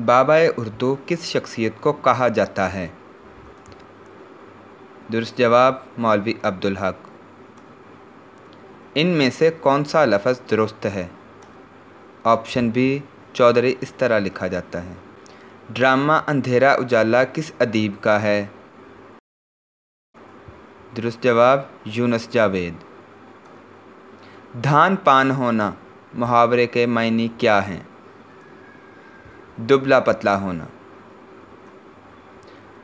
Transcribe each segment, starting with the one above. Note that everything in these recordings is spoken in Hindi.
बाबा उर्दू किस शख्सियत को कहा जाता है दुरुस्त जवाब मौलवी अब्दुल हक में से कौन सा लफज दुरुस्त है ऑप्शन बी चौधरी इस तरह लिखा जाता है ड्रामा अंधेरा उजाला किस अदीब का है दुरुस्त जवाब यूनस जावेद धान पान होना मुहावरे के मायने क्या हैं दुबला पतला होना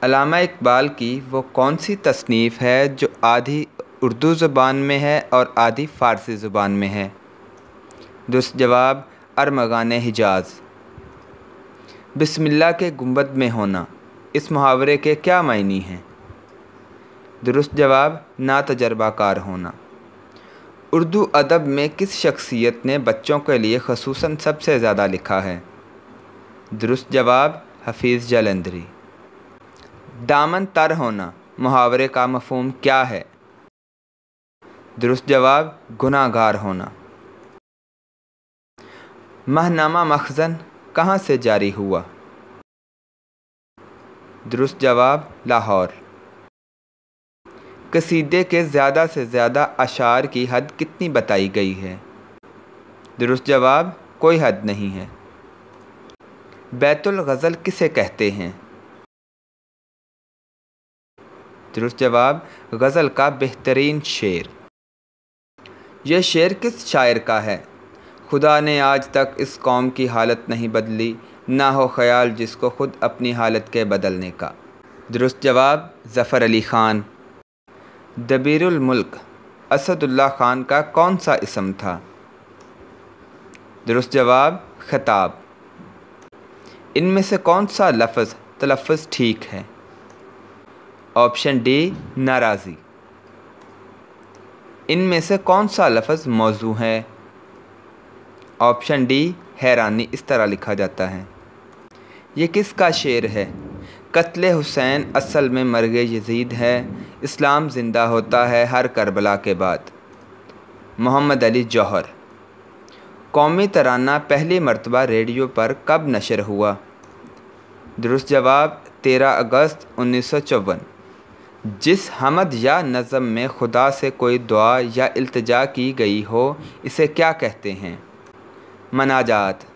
अलामा इकबाल की वो कौन सी तसनीफ़ है जो आधी उर्दू ज़बान में है और आधी फ़ारसी ज़ुबान में है दुरुस्त जवाब अरमगान हिजाज बिस्मिल्लाह के गुंबद में होना इस मुहावरे के क्या मायनी हैं दुरुस्त जवाब ना तजर्बाकार होना उर्दू अदब में किस शख्सियत ने बच्चों के लिए खसूस सबसे ज़्यादा लिखा है दुरुस्त जवाब हफीज़ जलंधरी दामन तर होना मुहावरे का मफहम क्या है दुरुस्त जवाब गुनागार होना महनामा मखजन कहाँ से जारी हुआ दुरुस्त जवाब लाहौर कसीदे के ज़्यादा से ज़्यादा अशार की हद कितनी बताई गई है दुरुस्त जवाब कोई हद नहीं है बैतुल गज़ल किसे कहते हैं दुरुस्त जवाब गज़ल का बेहतरीन शेर यह शेर किस शायर का है खुदा ने आज तक इस कौम की हालत नहीं बदली ना हो ख्याल जिसको खुद अपनी हालत के बदलने का दुरुस्त जवाब ज़फ़र अली ख़ान दबीरमुल्क असदुल्ला ख़ान का कौन सा इसम था दुरुस्त जवाब खताब इनमें से कौन सा लफज तलफ़ ठीक है ऑप्शन डी नाराज़ी इनमें से कौन सा लफ्ज़ मौजू है ऑप्शन डी हैरानी इस तरह लिखा जाता है ये किसका शेर है कत्ल हुसैन असल में मरग यजीद है इस्लाम ज़िंदा होता है हर करबला के बाद मोहम्मद अली जौहर कौमी तराना पहली मरतबा रेडियो पर कब नशर हुआ दुरुस्त जवाब 13 अगस्त उन्नीस जिस हमद या नज़म में खुदा से कोई दुआ या अल्तजा की गई हो इसे क्या कहते हैं मनाजात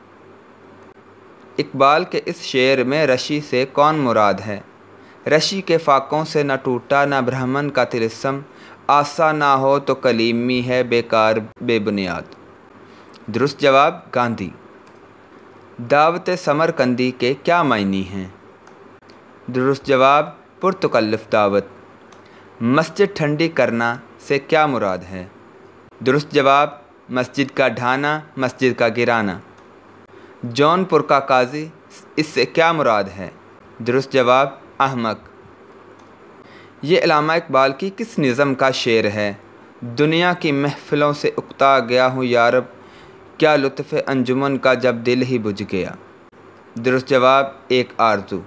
इकबाल के इस शेर में रशी से कौन मुराद है रशी के फाकों से न टूटा न ब्राह्मण का तिलस्म आसा ना हो तो कलीमी है बेकार बेबुनियाद दुरुस्त जवाब गांधी दावत समरकंदी के क्या मायनी हैं दुरुस्त जवाब पुरतकल्लफ दावत मस्जिद ठंडी करना से क्या मुराद है दुरुस्त जवाब मस्जिद का ढाना मस्जिद का गिराना जौनपुर का काजी इससे क्या मुराद है दुरुस्त जवाब अहमक ये अलामा इकबाल की किस निज़म का शेर है दुनिया की महफ़िलों से उकता गया हूँ यारब क्या लुत्फ़ अंजुमन का जब दिल ही बुझ गया दुरुस्त जवाब एक आरजू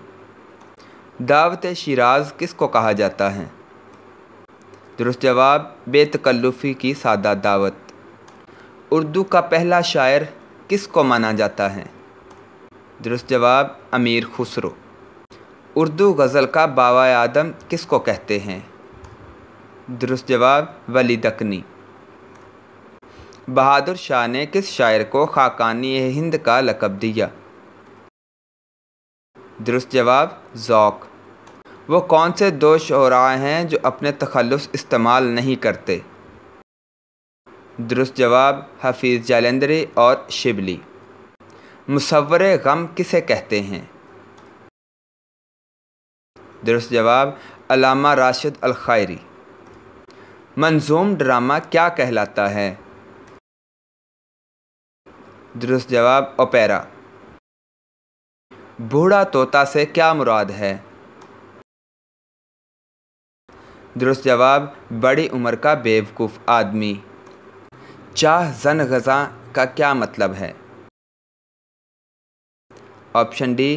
दावत शराज किस को कहा जाता है दुरुस्त जवाब बेतकल्लुफ़ी की सादा दावत उर्दू का पहला शायर किस को माना जाता है दुरुस्त जवाब अमीर खुसरो उर्दू गज़ल का बाबा आदम किस को कहते हैं दुरुस्त जवाब वली दकनी बहादुर शाह ने किस शायर को खाकानी हिंद का लकब दिया दुरुस्त जवाब ज़ौक वो कौन से दो शरा हैं जो अपने तखलस इस्तेमाल नहीं करते दुरुस्त जवाब हफीज़ जालंदरी और शिबली मुसवर गम किसे कहते हैं दुरुस्त जवाब अलामा राशिद अलखैरी मंजूम ड्रामा क्या कहलाता है दुरुस्त जवाब ओपेरा बूढ़ा तोता से क्या मुराद है दुरुस्त जवाब बड़ी उम्र का बेवकूफ़ आदमी चाह जन गज़ा का क्या मतलब है ऑप्शन डी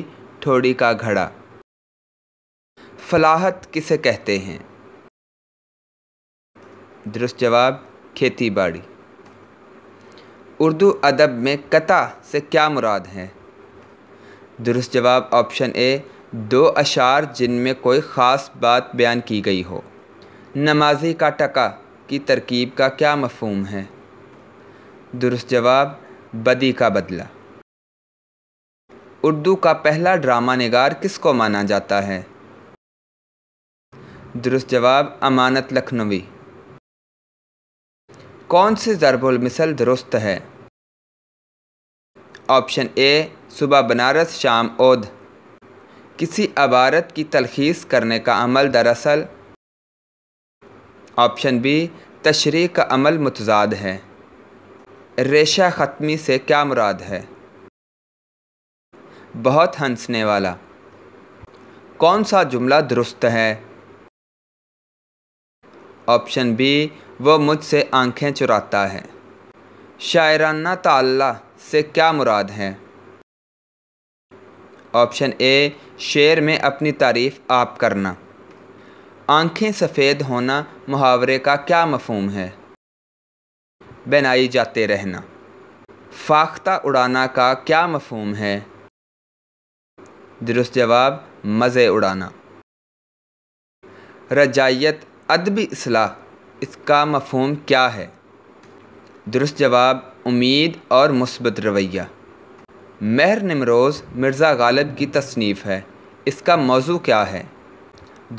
थोड़ी का घड़ा फलाहत किसे कहते हैं दुरुस्त जवाब खेती बाड़ी उर्दू अदब में कता से क्या मुराद है दुरुस्त जवाब ऑप्शन ए दो अशार जिनमें कोई ख़ास बात बयान की गई हो नमाजी का टका की तरकीब का क्या मफहम है दुरुस्त जवाब बदी का बदला उर्दू का पहला ड्रामा नगार किसको माना जाता है दुरुस्त जवाब अमानत लखनवी कौन से ज़रबुलमिसल दुरुस्त है ऑप्शन ए सुबह बनारस शाम ओध किसी अबारत की तलखीस करने का अमल दरअसल ऑप्शन बी तशरी का अमल मतजाद है रेशा ख़त्मी से क्या मुराद है बहुत हंसने वाला कौन सा जुमला दुरुस्त है ऑप्शन बी वो मुझसे आंखें चुराता है शायराना ताल्ला से क्या मुराद है ऑप्शन ए शेर में अपनी तारीफ़ आप करना आंखें सफ़ेद होना मुहावरे का क्या मफहम है बनाई जाते रहना फाख्ता उड़ाना का क्या मफहम है दुरुस्त जवाब मज़े उड़ाना रजाइत अदबी असलाह इसका मफहम क्या है दुरुस्त जवाब उम्मीद और मुस्बत रवैया महर नमरोज़ मिर्ज़ा गालिब की तसनीफ़ है इसका मौजू क्या है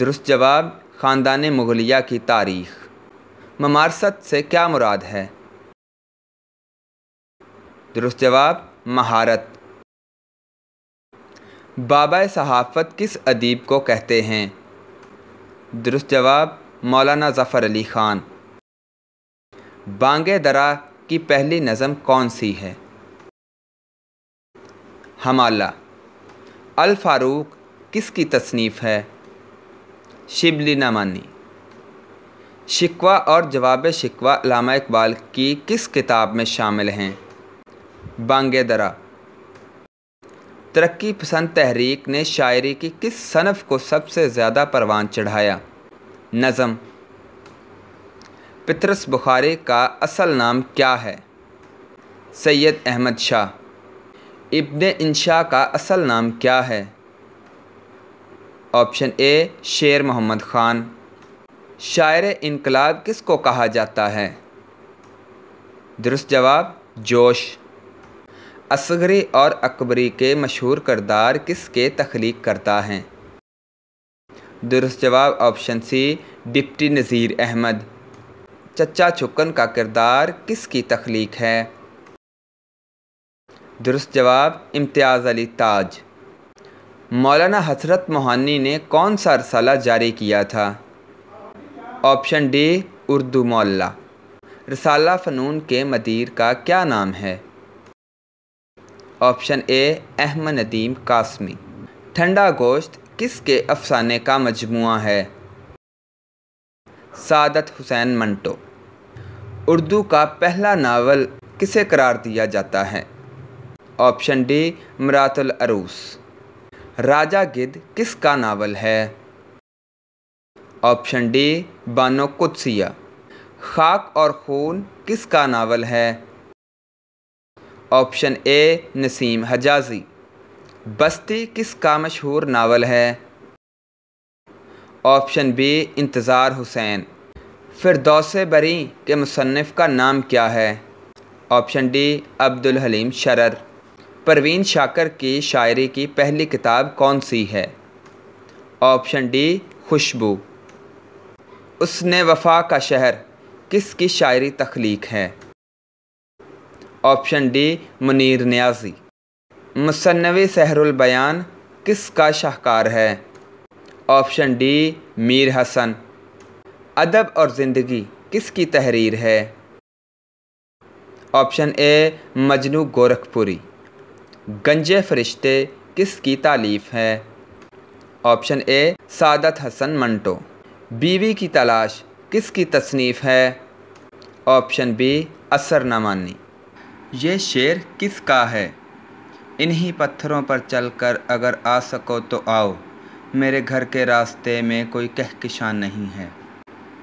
दुरुस्त जवाब ख़ानदान मुगलिया की तारीख़ ममारसत से क्या मुराद है दुरुस्त जवाब महारत बाबा सहाफ़त किस अदीब को कहते हैं दुरुस्त जवाब मौलाना ज़फ़र अली ख़ान बांगे दरा की पहली नज़म कौन सी है हमाला अल फारूक किसकी तसनीफ़ है शिबली नमानी शिकवा और जवाब शिकवा लामा इकबाल की किस किताब में शामिल हैं बांगे दरा तरक्की पसंद तहरीक ने शायरी की किस सनफ़ को सबसे ज़्यादा परवान चढ़ाया नज़म पितरस बुखारे का असल नाम क्या है सैयद अहमद शाह इब्न इंशा का असल नाम क्या है ऑप्शन ए शेर मोहम्मद ख़ान शायर इनकलाब किसको कहा जाता है दुरुस्त जवाब जोश असगरी और अकबरी के मशहूर करदार किसके तख्लीक करता हैं दुरुस्त जवाब option C deputy Nazir Ahmad Chacha Chhakkan का किरदार किसकी तख्लीक है दुरुस्त जवाब इम्तियाज़ अली ताज मौलाना हसरत मोहानी ने कौन सा रसाला जारी किया था ऑप्शन डी उर्दू मौला रसाला फ़नून के मदीर का क्या नाम है ऑप्शन ए अहमद नदीम कासमी ठंडा गोश्त किसके अफसाने का मजमू है सादत हुसैन मंटो उर्दू का पहला नावल किसे करार दिया जाता है ऑप्शन डी मरातुल अरूस राजा गिद्ध किसका नावल है ऑप्शन डी बानो कुत्सिया खाक और खून किसका नावल है ऑप्शन ए नसीम हजाजी बस्ती किसका मशहूर नावल है ऑप्शन बी इंतज़ार हुसैन फिर दौस बरी के मुसनफ़ का नाम क्या है ऑप्शन डी अब्दुल हलीम शरर परवीन शाकर की शायरी की पहली किताब कौन सी है ऑप्शन डी खुशबू उसने वफा का शहर किसकी शायरी तख्लीक है ऑप्शन डी मुनीर न्याजी मुसनवी सहरुल बयान किसका शाहकार है ऑप्शन डी मीर हसन अदब और ज़िंदगी किसकी तहरीर है ऑप्शन ए मजनू गोरखपुरी गंजे फरिश्ते किसकी तालीफ है ऑप्शन ए सादत हसन मंटो बीवी की तलाश किसकी तसनीफ़ है ऑप्शन बी असर नमानी ये शेर किसका है इन्हीं पत्थरों पर चलकर अगर आ सको तो आओ मेरे घर के रास्ते में कोई कहकशान नहीं है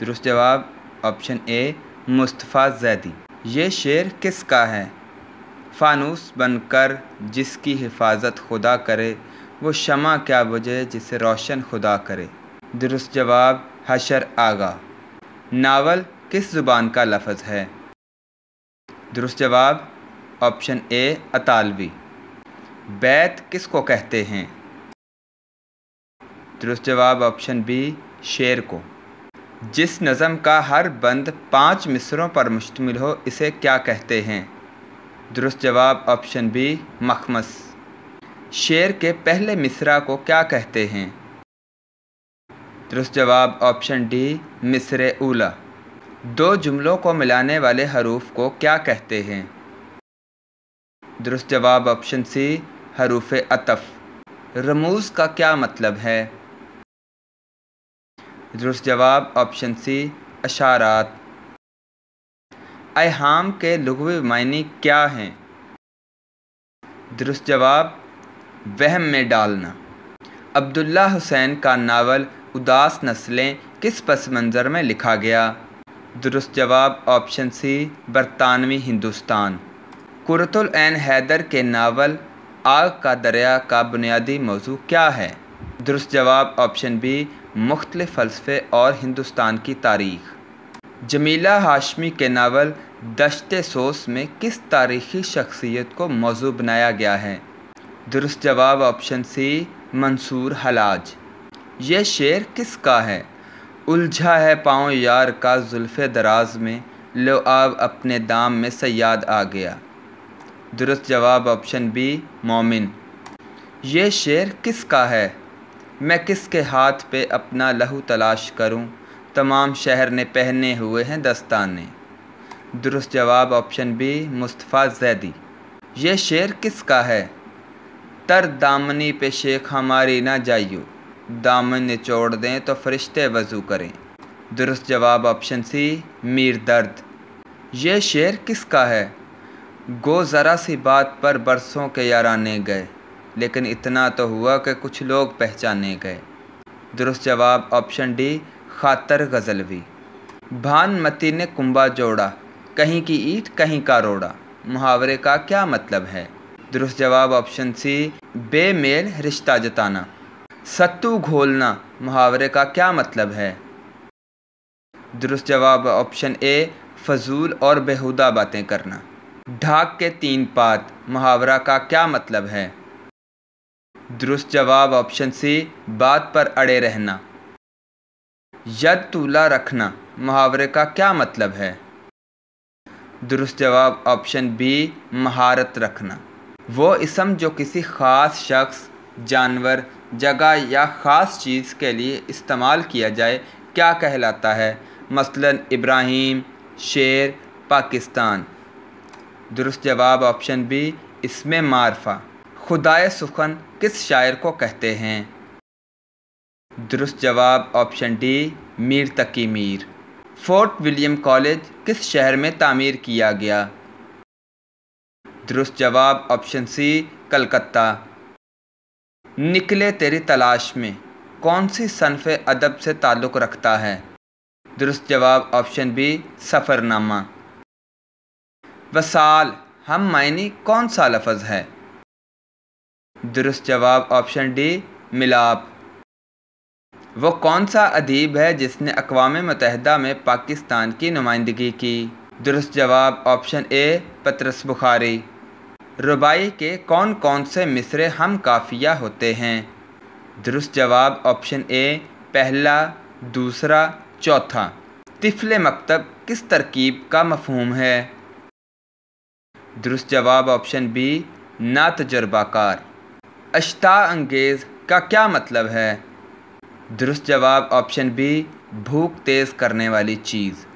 दुरुस्त जवाब ऑप्शन ए मुस्तफ़ा जैदी ये शेर किसका है फानूस बनकर जिसकी हिफाजत खुदा करे वो शमा क्या बुझे जिसे रोशन खुदा करे दुरुस्त जवाब हशर आगा नावल किस ज़ुबान का लफज है दुरुस्त जवाब ऑप्शन ए अतालवी बैत किसको कहते हैं दुरुस्त जवाब ऑप्शन बी शेर को जिस नज़म का हर बंद पांच मिसरों पर मुश्तमिल हो इसे क्या कहते हैं दुरुस्त जवाब ऑप्शन बी मखमस शेर के पहले मिसरा को क्या कहते हैं दुरुस्त जवाब ऑप्शन डी मिसरे उला दो जुमलों को मिलाने वाले हरूफ को क्या कहते हैं दुरुस्त जवाब ऑप्शन सी हरूफ अतफ़ रमूज़ का क्या मतलब है दुरुस्त जवाब ऑप्शन सी अशारात अहाम के लघु मायने क्या हैं दुरुस्त जवाब वहम में डालना अब्दुल्ला हुसैन का नावल उदास नस्लें किस पस मंज़र में लिखा गया दुरुस्त जवाब ऑप्शन सी बरतानवी हिंदुस्तान कुरतुल एन हैदर के नावल आग का दरिया का बुनियादी मौजू क्या है दुरुस्त जवाब ऑप्शन बी मुख्तल फ़लसफ़े और हिंदुस्तान की तारीख जमीला हाशमी के नावल दशत सोस में किस तारीखी शख्सियत को मौजू बनाया गया है दुरुस्त जवाब ऑप्शन सी मंसूर हलाज यह शेर किस का है उलझा है पाँव यार का जुल्फ़ दराज में लो आब अपने दाम में सयाद आ गया दुरुस्त जवाब ऑप्शन बी मोमिन यह शेर किस का है मैं किसके हाथ पे अपना लहू तलाश करूं तमाम शहर ने पहने हुए हैं दस्ताने दुरुस्त जवाब ऑप्शन बी मुस्तफ़ा जैदी ये शेर किसका है तर दामनी पे शेख हमारी ना जाइयो दामन निचोड़ दें तो फरिश्ते वजू करें दुरुस्त जवाब ऑप्शन सी मीर दर्द ये शेर किसका है गो ज़रा सी बात पर बरसों के याराने गए लेकिन इतना तो हुआ कि कुछ लोग पहचाने गए दुरुस्त जवाब ऑप्शन डी खातर गजलवी भानमती ने कुंबा जोड़ा कहीं की ईट कहीं का रोड़ा मुहावरे का क्या मतलब है दुरुस्त जवाब ऑप्शन सी बेमेल रिश्ता जताना सत्तू घोलना मुहावरे का क्या मतलब है दुरुस्त जवाब ऑप्शन ए फजूल और बेहुदा बातें करना ढाक के तीन पात मुहावरा का क्या मतलब है दुरुस्त जवाब ऑप्शन सी बात पर अड़े रहना यद तूला रखना मुहावरे का क्या मतलब है दुरुस्त जवाब ऑप्शन बी महारत रखना वो इसम जो किसी ख़ास शख्स जानवर जगह या ख़ास चीज़ के लिए इस्तेमाल किया जाए क्या कहलाता है मसलन इब्राहिम शेर पाकिस्तान दुरुस्त जवाब ऑप्शन बी इसमें मारफा खुदाए सुखन किस शायर को कहते हैं दुरुस्त जवाब option D Mir Taqi Mir Fort William College किस शहर में तामीर किया गया दुरुस्त जवाब ऑप्शन सी कलकत्ता निकले तेरी तलाश में कौन सी सनफ़ अदब से ताल्लुक़ रखता है दुरुस्त जवाब ऑप्शन बी सफ़रनामा वसाल हम मायने कौन सा लफज है दुरुस्त जवाब ऑप्शन डी मिलाप वो कौन सा अदीब है जिसने अकवाम मतहदा में पाकिस्तान की नुमाइंदगी की दुरुस्त जवाब ऑप्शन ए पतरस बुखारी रुबाई के कौन कौन से मिसरे हम काफिया होते हैं दुरुस्त जवाब ऑप्शन ए पहला दूसरा चौथा तिफल मकतब किस तरकीब का मफहम है दुरुस्त जवाब ऑप्शन बी ना तजर्बाकार अश्ता अंगेज का क्या मतलब है दुरुस्त जवाब ऑप्शन बी भूख तेज़ करने वाली चीज़